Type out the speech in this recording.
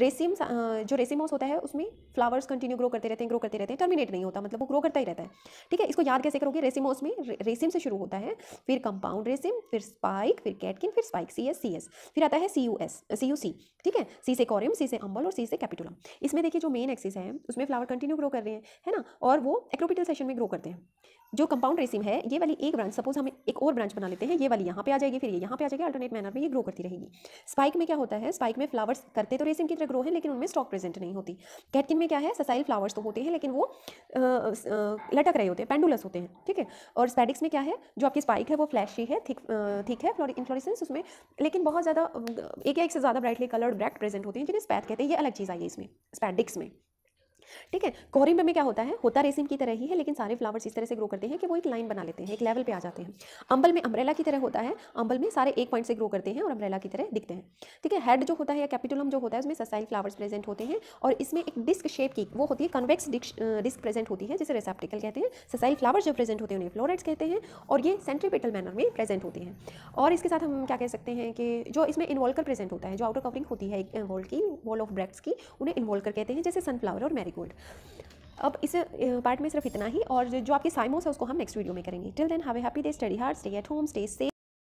रेसिम जो रेसिम हाउस होता है उसमें फ्लावर्स कंटिन्यू ग्रो करते रहते हैं ग्रो करते रहते हैं टर्मिनेट नहीं होता मतलब वो ग्रो करता ही रहता है ठीक है इसको याद कैसे करोगे रेसिम हाउस में रेसिम से शुरू होता है फिर कंपाउंड रेसिम फिर स्पाइक फिर कैटकिन फिर spike C S C S फिर आता है C U S C U C ठीक है सी से कॉरियम सी से अम्बल और सी से कैपिटुलम इसमें देखिए जो मेन एक्सिस है उसमें फ्लावर कंटिन्यू ग्रो कर रहे हैं है ना और वो एक्रोपिटल सेशन में ग्रो करते हैं जो कंपाउंड रेसिम है ये वाली एक ब्रांच सपोज हम एक और ब्रांच बना लेते हैं ये वाली यहाँ पे आ जाएगी फिर ये यहाँ पे आ जाएगी अल्टरनेट मैनर में ये ग्रो करती रहेगी स्पाइक में क्या होता है स्पाइक में फ्लावर्स करते तो रेसिम की तरह ग्रो है लेकिन उनमें स्टॉक प्रेजेंट नहीं होती कैटकिन में क्या है ससाइल फ्लावर्स तो होते हैं लेकिन वो आ, लटक रहे होते हैं पेंडुलस होते हैं ठीक है और स्पैडिक्स में क्या है जो आपकी स्पाइक है वो फ्लैशी है थिक थिक है इन्फ्लोरिसेंस उसमें लेकिन बहुत ज़्यादा एक एक से ज़्यादा ब्राइटली कलर्ड ब्रैक्ट प्रेजेंट होते हैं जिन्हें स्पैथ कहते हैं ये अलग चीज़ आई है इसमें स्पैडिक्स में ठीक है कोहरी में क्या होता है होता रेसिम की तरह ही है लेकिन सारे फ्लावर्स इस तरह से ग्रो करते हैं कि वो एक लाइन बना लेते हैं एक लेवल पे आ जाते हैं अंबल में अम्ब्रेला की तरह होता है अम्बल में सारे एक पॉइंट से ग्रो करते हैं और अम्ब्रेला की तरह दिखते हैं ठीक है हेड जो होता है या कैपिटलम जो होता है उसमें ससाइल फ्लावर्स प्रेजेंट होते हैं और इसमें एक डिस्क शेप की वो होती है कन्वेक्स डिस्क प्रेजेंट होती है जिसे रेसेप्टिकल कहते हैं ससाइल फ्लावर्स जो प्रेजेंट होते हैं उन्हें फ्लोरेट्स कहते हैं और ये सेंट्रीपेटल मैनर में प्रेजेंट होते हैं और इसके साथ हम क्या कह सकते हैं कि जो इसमें इन्वॉल्कर प्रेजेंट होता है जो आउटर कवरिंग होती है एक वॉल की वॉल ऑफ ब्रैक्स की उन्हें इन्वॉल्कर कहते हैं जैसे सनफ्लावर और मैरी गुड अब इस पार्ट में सिर्फ इतना ही और जो आपकी साइमोस है उसको हम नेक्स्ट वीडियो में करेंगे till then have a happy day study hard stay at home stay safe